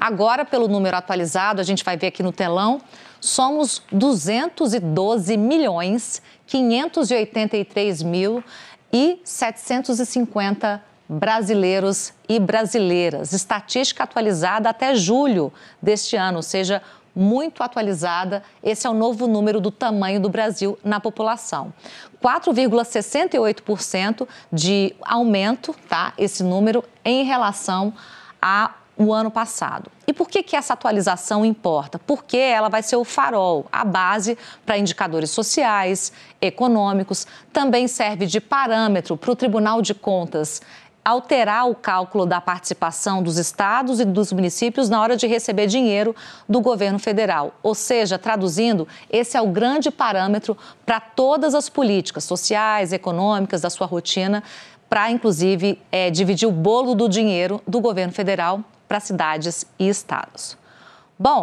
Agora, pelo número atualizado, a gente vai ver aqui no telão, somos 212 milhões 583 mil e 750 brasileiros e brasileiras. Estatística atualizada até julho deste ano, ou seja, muito atualizada. Esse é o novo número do tamanho do Brasil na população. 4,68% de aumento, tá? Esse número em relação a o ano passado. E por que, que essa atualização importa? Porque ela vai ser o farol, a base para indicadores sociais, econômicos, também serve de parâmetro para o Tribunal de Contas alterar o cálculo da participação dos estados e dos municípios na hora de receber dinheiro do governo federal. Ou seja, traduzindo, esse é o grande parâmetro para todas as políticas sociais, econômicas da sua rotina, para inclusive é, dividir o bolo do dinheiro do governo federal para cidades e estados. Bom,